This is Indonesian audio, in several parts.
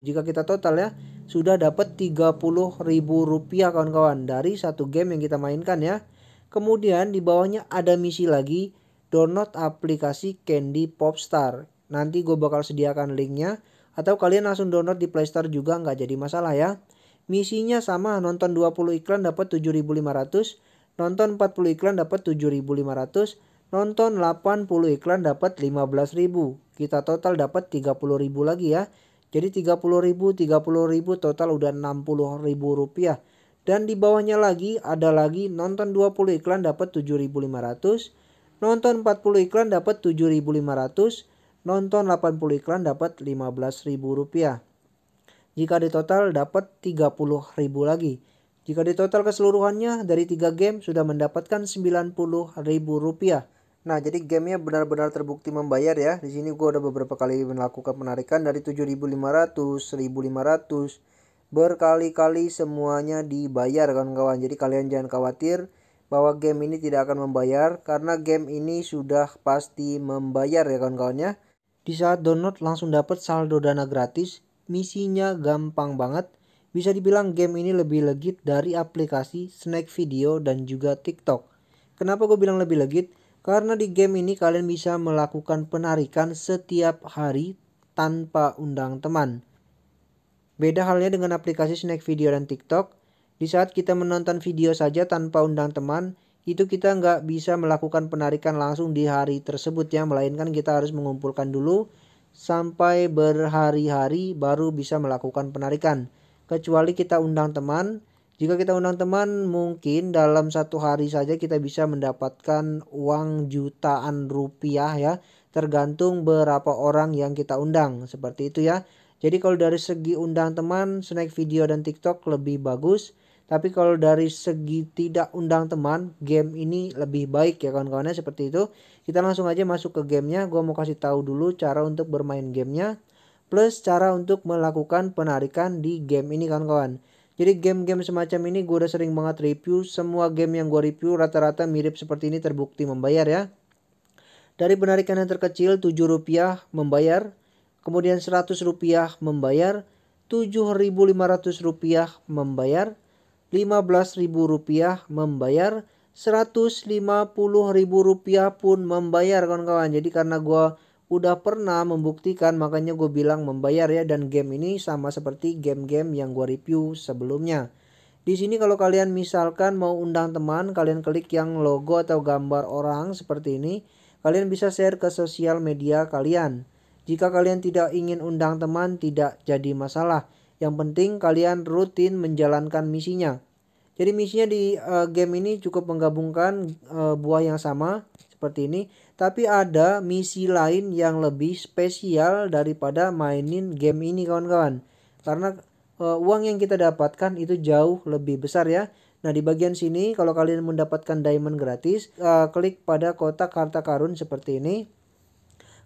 jika kita total ya sudah dapat Rp30.000 kawan-kawan dari satu game yang kita mainkan ya kemudian di bawahnya ada misi lagi download aplikasi Candy Popstar nanti gue bakal sediakan linknya atau kalian langsung download di Playstore juga nggak jadi masalah ya misinya sama nonton 20 iklan dapat 7.500 nonton 40 iklan dapat 7.500 nonton 80 iklan dapat 15.000 kita total dapat 30.000 lagi ya jadi 30.000, 30.000 total udah 60.000 rupiah. Dan di bawahnya lagi ada lagi nonton 20 iklan dapat 7.500, nonton 40 iklan dapat 7.500, nonton 80 iklan dapat 15.000 rupiah. Jika di total dapat 30.000 lagi. Jika di total keseluruhannya dari 3 game sudah mendapatkan 90.000 rupiah. Nah, jadi gamenya benar-benar terbukti membayar ya. Di sini gue udah beberapa kali melakukan penarikan dari 7.500, 1.500, berkali-kali semuanya dibayar kawan-kawan. Jadi kalian jangan khawatir bahwa game ini tidak akan membayar karena game ini sudah pasti membayar ya kawan-kawannya. Di saat download langsung dapat saldo dana gratis, misinya gampang banget. Bisa dibilang game ini lebih legit dari aplikasi Snack Video dan juga TikTok. Kenapa gue bilang lebih legit? Karena di game ini kalian bisa melakukan penarikan setiap hari tanpa undang teman. Beda halnya dengan aplikasi Snack Video dan TikTok. Di saat kita menonton video saja tanpa undang teman, itu kita nggak bisa melakukan penarikan langsung di hari tersebut ya, melainkan kita harus mengumpulkan dulu sampai berhari-hari baru bisa melakukan penarikan. Kecuali kita undang teman, jika kita undang teman, mungkin dalam satu hari saja kita bisa mendapatkan uang jutaan rupiah ya, tergantung berapa orang yang kita undang. Seperti itu ya. Jadi kalau dari segi undang teman, snack video dan TikTok lebih bagus. Tapi kalau dari segi tidak undang teman, game ini lebih baik ya kawan-kawannya seperti itu. Kita langsung aja masuk ke gamenya. Gue mau kasih tahu dulu cara untuk bermain gamenya. Plus cara untuk melakukan penarikan di game ini kawan-kawan. Jadi game-game semacam ini gue udah sering banget review. Semua game yang gue review rata-rata mirip seperti ini terbukti membayar ya. Dari penarikan yang terkecil 7 rupiah membayar. Kemudian 100 rupiah membayar. 7.500 rupiah membayar. 15.000 rupiah membayar. 150.000 rupiah pun membayar kawan-kawan. Jadi karena gue udah pernah membuktikan makanya gue bilang membayar ya dan game ini sama seperti game-game yang gue review sebelumnya. Di sini kalau kalian misalkan mau undang teman, kalian klik yang logo atau gambar orang seperti ini, kalian bisa share ke sosial media kalian. Jika kalian tidak ingin undang teman tidak jadi masalah. Yang penting kalian rutin menjalankan misinya. Jadi misinya di uh, game ini cukup menggabungkan uh, buah yang sama seperti ini tapi ada misi lain yang lebih spesial daripada mainin game ini kawan-kawan. Karena uh, uang yang kita dapatkan itu jauh lebih besar ya. Nah di bagian sini kalau kalian mendapatkan diamond gratis, uh, klik pada kotak harta karun seperti ini.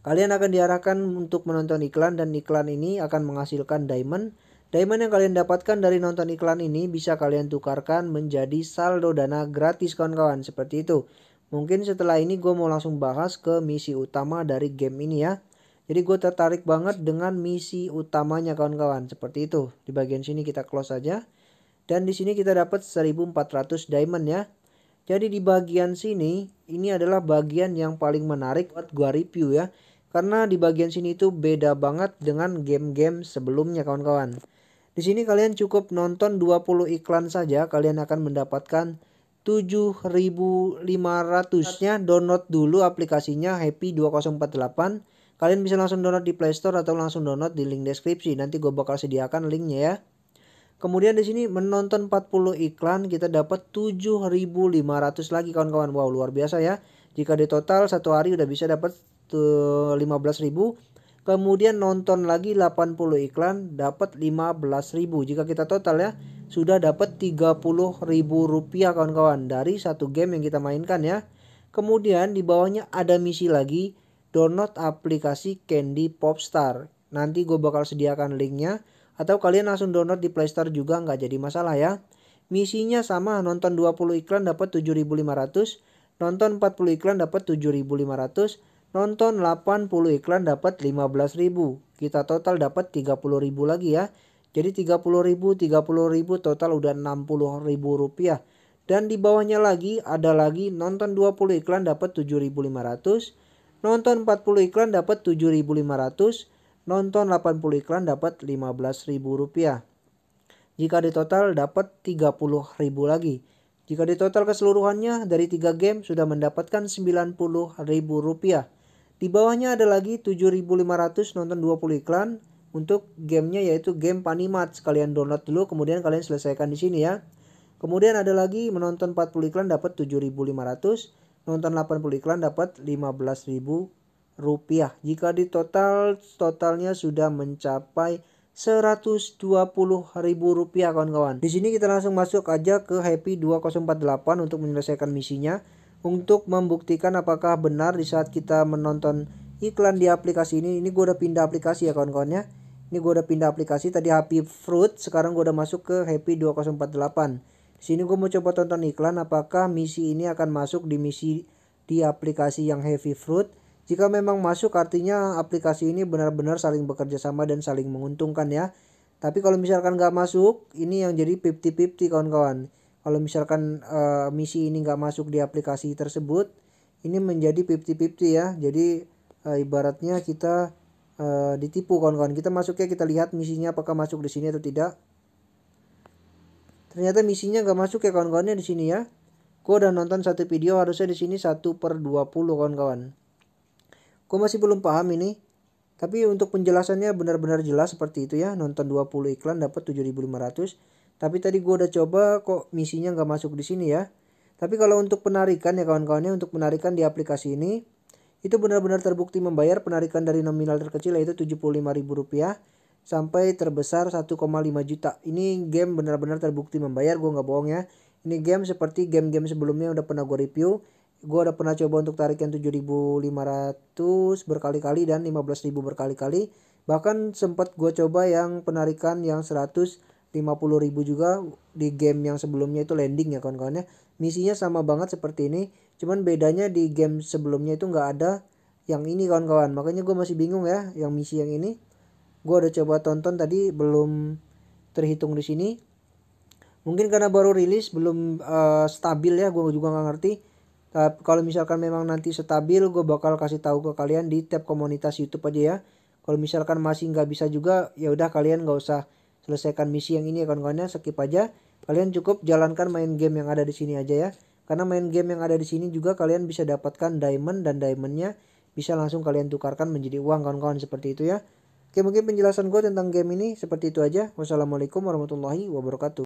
Kalian akan diarahkan untuk menonton iklan dan iklan ini akan menghasilkan diamond. Diamond yang kalian dapatkan dari nonton iklan ini bisa kalian tukarkan menjadi saldo dana gratis kawan-kawan seperti itu. Mungkin setelah ini gue mau langsung bahas ke misi utama dari game ini ya. Jadi gue tertarik banget dengan misi utamanya kawan-kawan. Seperti itu. Di bagian sini kita close aja. Dan di sini kita dapat 1400 diamond ya. Jadi di bagian sini ini adalah bagian yang paling menarik buat gue review ya. Karena di bagian sini itu beda banget dengan game-game sebelumnya kawan-kawan. Di sini kalian cukup nonton 20 iklan saja kalian akan mendapatkan 7500-nya download dulu aplikasinya Happy 2048. Kalian bisa langsung download di Play Store atau langsung download di link deskripsi. Nanti gue bakal sediakan linknya ya. Kemudian di sini menonton 40 iklan kita dapat 7500 lagi kawan-kawan. Wow, luar biasa ya. Jika di total satu hari udah bisa dapat 15.000 eh, kemudian nonton lagi 80 iklan dapat 15.000 jika kita total ya sudah dapat 30.000 rupiah kawan-kawan dari satu game yang kita mainkan ya kemudian di bawahnya ada misi lagi download aplikasi Candy Popstar nanti gue bakal sediakan linknya atau kalian langsung download di Playstore juga nggak jadi masalah ya misinya sama nonton 20 iklan dapat 7500 nonton 40 iklan dapat 7500 nonton 80 iklan dapat 15.000. Kita total dapat 30.000 lagi ya. Jadi 30.000, 30.000 total udah 60.000 rupiah. Dan di bawahnya lagi ada lagi nonton 20 iklan dapat 7.500, nonton 40 iklan dapat 7.500, nonton 80 iklan dapat 15.000 rupiah. Jika di total dapat 30.000 lagi. Jika di total keseluruhannya dari 3 game sudah mendapatkan 90.000 rupiah. Di bawahnya ada lagi 7500 nonton 20 iklan untuk gamenya yaitu game Panimat. Kalian download dulu kemudian kalian selesaikan di sini ya. Kemudian ada lagi menonton 40 iklan dapat 7500, nonton 80 iklan dapat 15.000 rupiah. Jika di total totalnya sudah mencapai 120.000 rupiah kawan-kawan. Di sini kita langsung masuk aja ke Happy 2048 untuk menyelesaikan misinya untuk membuktikan apakah benar di saat kita menonton iklan di aplikasi ini ini gue udah pindah aplikasi ya kawan-kawan ya ini gue udah pindah aplikasi tadi Happy Fruit sekarang gue udah masuk ke Happy 2048 di sini gue mau coba tonton iklan apakah misi ini akan masuk di misi di aplikasi yang Happy Fruit jika memang masuk artinya aplikasi ini benar-benar saling bekerja sama dan saling menguntungkan ya tapi kalau misalkan nggak masuk ini yang jadi 50-50 kawan-kawan kalau misalkan uh, misi ini nggak masuk di aplikasi tersebut ini menjadi 50-50 ya jadi uh, ibaratnya kita uh, ditipu kawan-kawan kita masuk ya kita lihat misinya apakah masuk di sini atau tidak ternyata misinya nggak masuk ya kawan-kawannya di sini ya gue udah nonton satu video harusnya di sini 1 per 20 kawan-kawan gue masih belum paham ini tapi untuk penjelasannya benar-benar jelas seperti itu ya nonton 20 iklan dapat 7500 tapi tadi gue udah coba kok misinya nggak masuk di sini ya. Tapi kalau untuk penarikan ya kawan-kawannya untuk penarikan di aplikasi ini itu benar-benar terbukti membayar penarikan dari nominal terkecil yaitu Rp75.000 sampai terbesar 1,5 juta. Ini game benar-benar terbukti membayar, gue nggak bohong ya. Ini game seperti game-game sebelumnya udah pernah gue review. Gue udah pernah coba untuk tarikan 7.500 berkali-kali dan 15.000 berkali-kali. Bahkan sempat gue coba yang penarikan yang 100 50 ribu juga di game yang sebelumnya itu landing ya kawan-kawannya misinya sama banget seperti ini cuman bedanya di game sebelumnya itu nggak ada yang ini kawan-kawan makanya gue masih bingung ya yang misi yang ini gue udah coba tonton tadi belum terhitung di sini mungkin karena baru rilis belum uh, stabil ya gue juga nggak ngerti tapi kalau misalkan memang nanti stabil gue bakal kasih tahu ke kalian di tab komunitas YouTube aja ya kalau misalkan masih nggak bisa juga ya udah kalian nggak usah selesaikan misi yang ini ya kawan-kawannya skip aja kalian cukup jalankan main game yang ada di sini aja ya karena main game yang ada di sini juga kalian bisa dapatkan diamond dan diamondnya bisa langsung kalian tukarkan menjadi uang kawan-kawan seperti itu ya oke mungkin penjelasan gue tentang game ini seperti itu aja wassalamualaikum warahmatullahi wabarakatuh